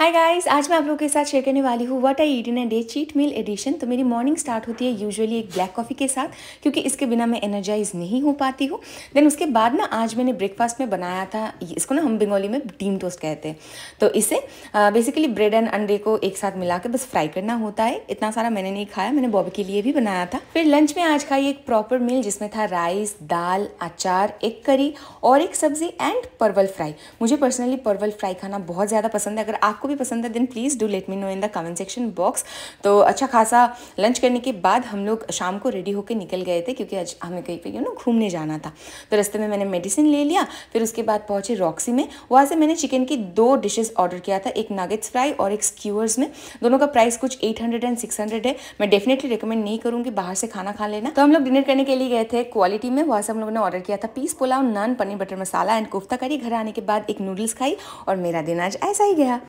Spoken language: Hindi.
हाय गाइस आज मैं आप लोगों के साथ शेयर करने वाली हूँ what I eat in a day cheat meal edition तो मेरी मॉर्निंग स्टार्ट होती है यूजुअली एक ब्लैक कॉफ़ी के साथ क्योंकि इसके बिना मैं एनर्जाइज नहीं हो पाती हूँ देन उसके बाद ना आज मैंने ब्रेकफास्ट में बनाया था इसको ना हम बंगाली में डीम टोस्ट कहते हैं तो इसे बेसिकली ब्रेड एंड अंडे को एक साथ मिला बस फ्राई करना होता है इतना सारा मैंने नहीं खाया मैंने बॉबी के लिए भी बनाया था फिर लंच में आज खाई एक प्रॉपर मील जिसमें था राइस दाल अचार एक करी और एक सब्जी एंड परवल फ्राई मुझे पर्सनली परवल फ्राई खाना बहुत ज़्यादा पसंद है अगर आपको भी पसंद है then please do let me know in the comment section box तो अच्छा खासा लंच करने के बाद हम लोग शाम को रेडी होकर निकल गए थे क्योंकि आज हमें कहीं पर यू नो घूमने जाना था तो रस्ते में मैंने मेडिसिन ले लिया फिर उसके बाद पहुँचे रॉक्सी में वहाँ से मैंने चिकन की दो डिशेज़ ऑर्डर किया था एक नागेट्स फ्राई और एक स्क्यूअर्स में दोनों का प्राइस कुछ eight hundred and six hundred है मैं डेफिनेटली रिकमेंड नहीं करूँगी बाहर से खाना खा लेना तो हम लोग डिनर करने के लिए गए थे क्वालिटी में वहाँ से हम लोगों ने ऑर्डर किया था peas pulao naan paneer butter masala and kofta curry घर आने के बाद एक नूडल्स खाई और मेरा दिन आज ऐसा ही गया